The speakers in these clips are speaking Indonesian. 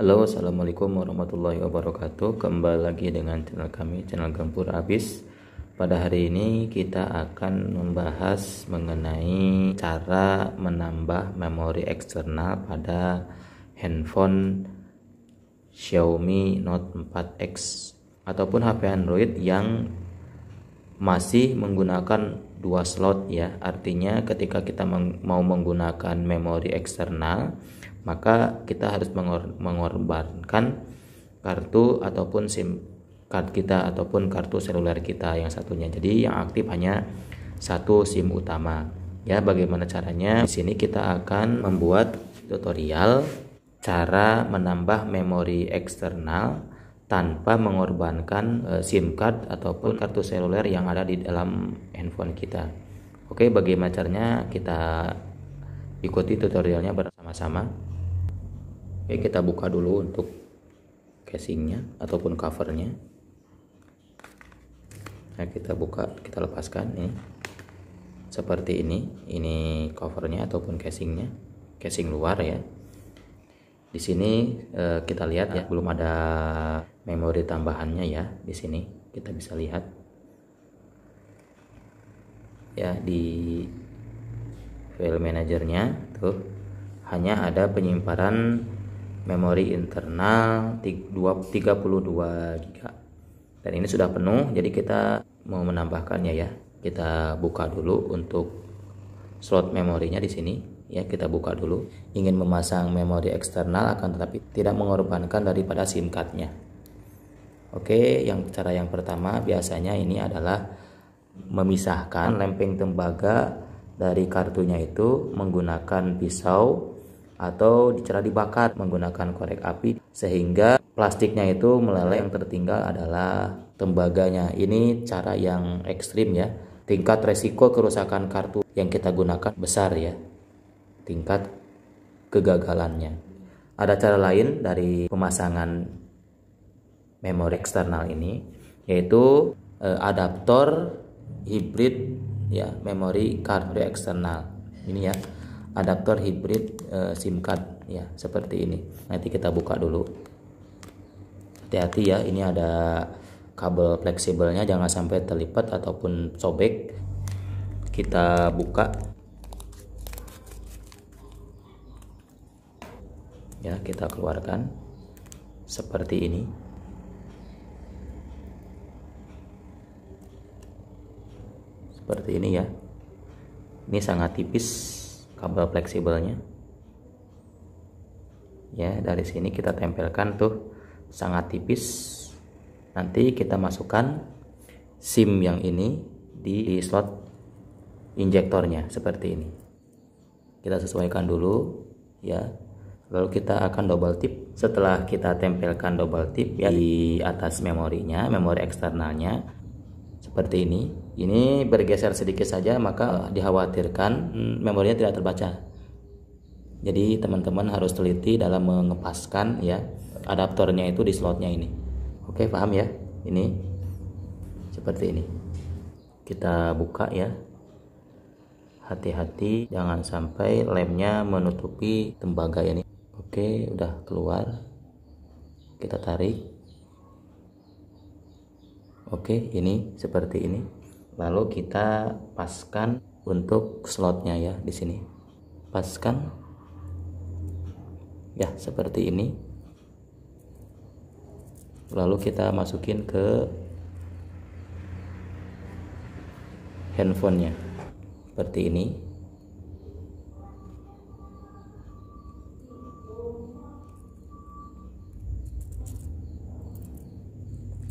Halo, Assalamualaikum warahmatullahi wabarakatuh Kembali lagi dengan channel kami, channel Gempur Abis Pada hari ini kita akan membahas mengenai cara menambah memori eksternal pada handphone Xiaomi Note 4X Ataupun HP Android yang masih menggunakan dua slot ya artinya ketika kita mau menggunakan memori eksternal maka kita harus mengor mengorbankan kartu ataupun SIM card kita ataupun kartu seluler kita yang satunya. Jadi yang aktif hanya satu SIM utama. Ya, bagaimana caranya? Di sini kita akan membuat tutorial cara menambah memori eksternal tanpa mengorbankan e, SIM card ataupun kartu seluler yang ada di dalam handphone kita. Oke, bagaimana caranya? Kita ikuti tutorialnya bersama-sama. Oke, kita buka dulu untuk casingnya ataupun covernya. Nah, kita buka, kita lepaskan nih. Seperti ini, ini covernya ataupun casingnya, casing luar ya. Di sini eh, kita lihat ya, belum ada memori tambahannya ya. Di sini kita bisa lihat ya di file manajernya tuh hanya ada penyimpanan memori internal 32 giga dan ini sudah penuh jadi kita mau menambahkannya ya kita buka dulu untuk slot memorinya di sini ya kita buka dulu ingin memasang memori eksternal akan tetapi tidak mengorbankan daripada SIM cardnya oke yang cara yang pertama biasanya ini adalah memisahkan lempeng tembaga dari kartunya itu menggunakan pisau atau cara dibakar menggunakan korek api sehingga plastiknya itu meleleh yang tertinggal adalah tembaganya. Ini cara yang ekstrim ya. Tingkat resiko kerusakan kartu yang kita gunakan besar ya. Tingkat kegagalannya. Ada cara lain dari pemasangan memori eksternal ini yaitu e, adaptor hybrid ya memori kartu eksternal ini ya adaptor hybrid e, SIM card ya seperti ini nanti kita buka dulu hati-hati ya ini ada kabel fleksibelnya jangan sampai terlipat ataupun sobek kita buka ya kita keluarkan seperti ini seperti ini ya ini sangat tipis kabel fleksibelnya ya dari sini kita tempelkan tuh sangat tipis nanti kita masukkan SIM yang ini di, slot injektornya seperti ini kita sesuaikan dulu ya lalu kita akan double tip setelah kita tempelkan double tip ya di atas memorinya memori eksternalnya seperti ini ini bergeser sedikit saja maka dikhawatirkan hmm, memorinya tidak terbaca jadi teman-teman harus teliti dalam mengepaskan ya adaptornya itu di slotnya ini oke paham ya ini seperti ini kita buka ya hati-hati jangan sampai lemnya menutupi tembaga ini oke udah keluar kita tarik oke ini seperti ini lalu kita paskan untuk slotnya ya di sini paskan ya seperti ini lalu kita masukin ke handphonenya seperti ini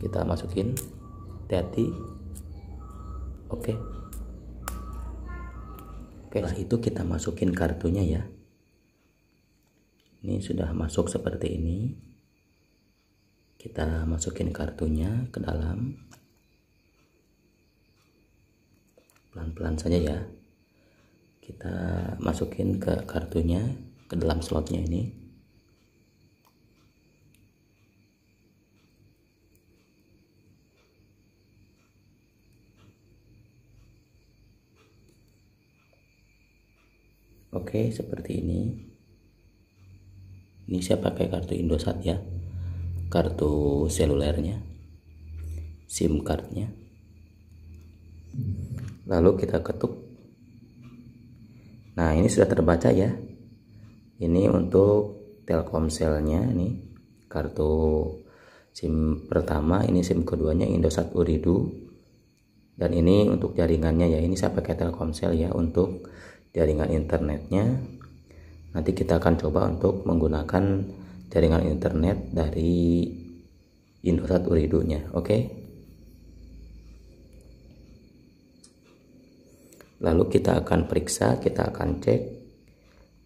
kita masukin hati-hati oke okay. setelah itu kita masukin kartunya ya ini sudah masuk seperti ini kita masukin kartunya ke dalam pelan-pelan saja ya kita masukin ke kartunya ke dalam slotnya ini oke seperti ini ini saya pakai kartu Indosat ya kartu selulernya SIM cardnya lalu kita ketuk nah ini sudah terbaca ya ini untuk Telkomselnya ini kartu SIM pertama ini SIM keduanya Indosat Uridu dan ini untuk jaringannya ya ini saya pakai Telkomsel ya untuk jaringan internetnya nanti kita akan coba untuk menggunakan jaringan internet dari Indosat Uridu-nya, oke? Okay? Lalu kita akan periksa, kita akan cek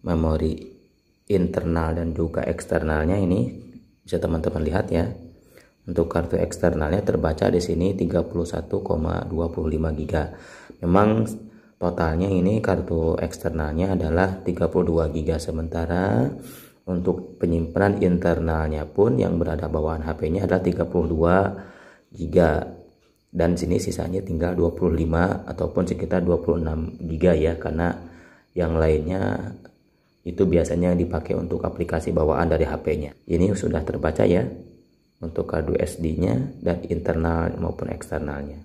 memori internal dan juga eksternalnya ini bisa teman-teman lihat ya. Untuk kartu eksternalnya terbaca di sini 31,25 GB. Memang totalnya ini kartu eksternalnya adalah 32 GB sementara untuk penyimpanan internalnya pun yang berada bawaan HP-nya adalah 32 GB dan sini sisanya tinggal 25 ataupun sekitar 26 GB ya karena yang lainnya itu biasanya dipakai untuk aplikasi bawaan dari HP-nya. Ini sudah terbaca ya untuk kartu SD-nya dan internal maupun eksternalnya.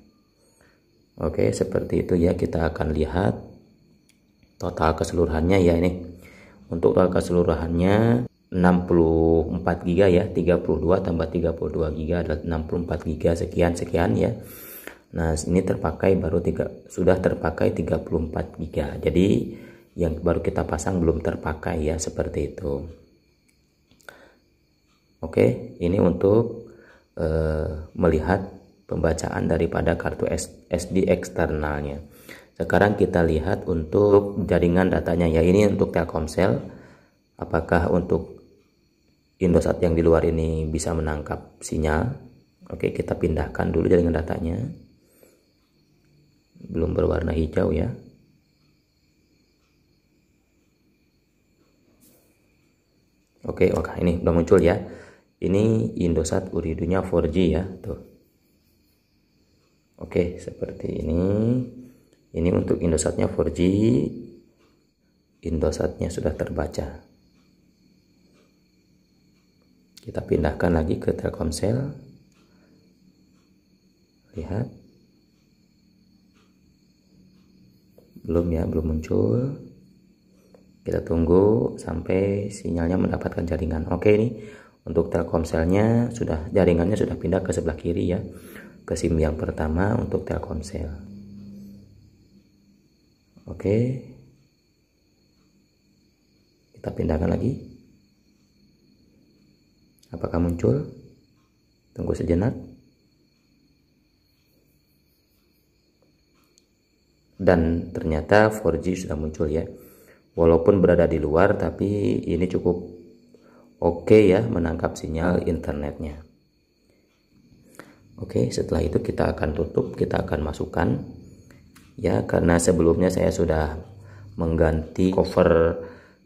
Oke, seperti itu ya kita akan lihat total keseluruhannya ya ini. Untuk total keseluruhannya 64 GB ya, 32 tambah 32 GB adalah 64 GB sekian sekian ya. Nah, ini terpakai baru tiga sudah terpakai 34 GB. Jadi yang baru kita pasang belum terpakai ya seperti itu. Oke, ini untuk uh, melihat pembacaan daripada kartu SD eksternalnya. Sekarang kita lihat untuk jaringan datanya ya ini untuk Telkomsel apakah untuk Indosat yang di luar ini bisa menangkap sinyal. Oke, kita pindahkan dulu jaringan datanya. Belum berwarna hijau ya. Oke, oke ini udah muncul ya. Ini Indosat Uridunya 4G ya, tuh. Oke, seperti ini. Ini untuk Indosatnya 4G. Indosatnya sudah terbaca. Kita pindahkan lagi ke Telkomsel. Lihat. Belum ya, belum muncul. Kita tunggu sampai sinyalnya mendapatkan jaringan. Oke, ini untuk Telkomselnya sudah jaringannya sudah pindah ke sebelah kiri ya ke SIM yang pertama untuk Telkomsel. Oke. Kita pindahkan lagi. Apakah muncul? Tunggu sejenak. Dan ternyata 4G sudah muncul ya. Walaupun berada di luar tapi ini cukup oke okay ya menangkap sinyal internetnya. Oke, setelah itu kita akan tutup, kita akan masukkan. Ya, karena sebelumnya saya sudah mengganti cover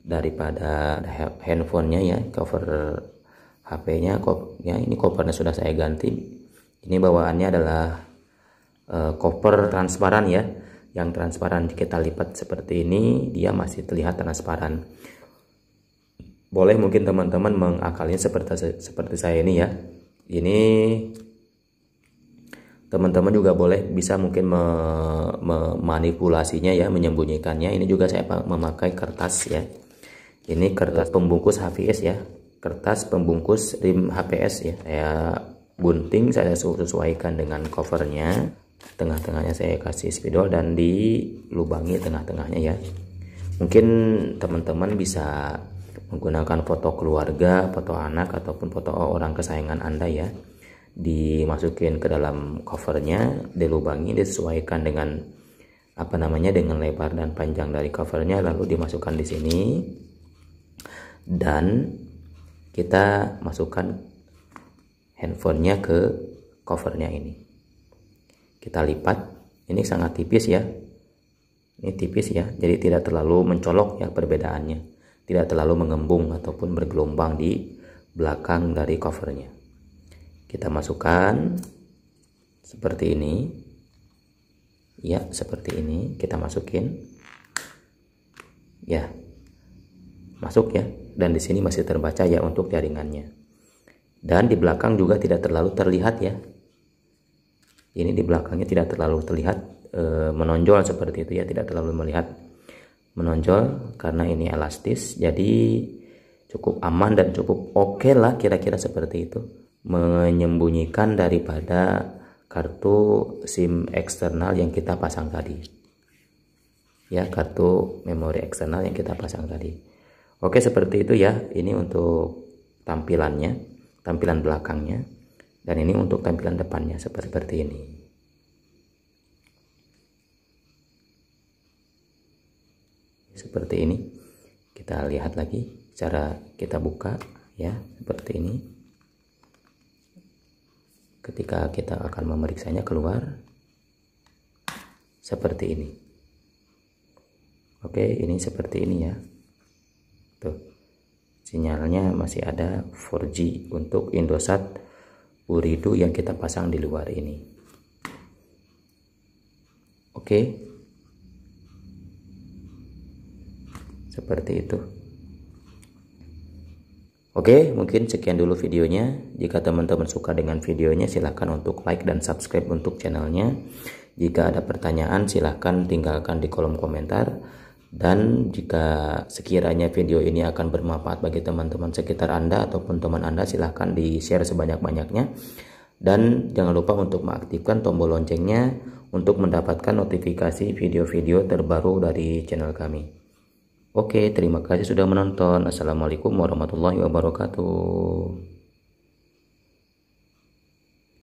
daripada handphonenya ya, cover HP-nya, ya ini covernya sudah saya ganti. Ini bawaannya adalah uh, cover transparan ya, yang transparan kita lipat seperti ini, dia masih terlihat transparan. Boleh mungkin teman-teman mengakalinya seperti seperti saya ini ya. Ini teman-teman juga boleh bisa mungkin memanipulasinya ya menyembunyikannya ini juga saya memakai kertas ya ini kertas pembungkus HVS ya kertas pembungkus rim HPS ya saya gunting saya sesuaikan dengan covernya tengah-tengahnya saya kasih spidol dan dilubangi tengah-tengahnya ya mungkin teman-teman bisa menggunakan foto keluarga, foto anak ataupun foto orang kesayangan Anda ya dimasukin ke dalam covernya dilubangi disesuaikan dengan apa namanya dengan lebar dan panjang dari covernya lalu dimasukkan di sini dan kita masukkan handphonenya ke covernya ini kita lipat ini sangat tipis ya ini tipis ya jadi tidak terlalu mencolok ya perbedaannya tidak terlalu mengembung ataupun bergelombang di belakang dari covernya kita masukkan seperti ini ya seperti ini kita masukin ya masuk ya dan di sini masih terbaca ya untuk jaringannya dan di belakang juga tidak terlalu terlihat ya ini di belakangnya tidak terlalu terlihat e, menonjol seperti itu ya tidak terlalu melihat menonjol karena ini elastis jadi cukup aman dan cukup oke okay lah kira-kira seperti itu menyembunyikan daripada kartu SIM eksternal yang kita pasang tadi. Ya, kartu memori eksternal yang kita pasang tadi. Oke, seperti itu ya. Ini untuk tampilannya, tampilan belakangnya. Dan ini untuk tampilan depannya seperti ini. Seperti ini. Kita lihat lagi cara kita buka ya, seperti ini ketika kita akan memeriksanya keluar seperti ini oke ini seperti ini ya tuh sinyalnya masih ada 4G untuk Indosat Uridu yang kita pasang di luar ini oke seperti itu Oke, mungkin sekian dulu videonya. Jika teman-teman suka dengan videonya, silahkan untuk like dan subscribe untuk channelnya. Jika ada pertanyaan, silahkan tinggalkan di kolom komentar. Dan jika sekiranya video ini akan bermanfaat bagi teman-teman sekitar Anda ataupun teman Anda, silahkan di-share sebanyak-banyaknya. Dan jangan lupa untuk mengaktifkan tombol loncengnya untuk mendapatkan notifikasi video-video terbaru dari channel kami. Oke, terima kasih sudah menonton. Assalamualaikum warahmatullahi wabarakatuh.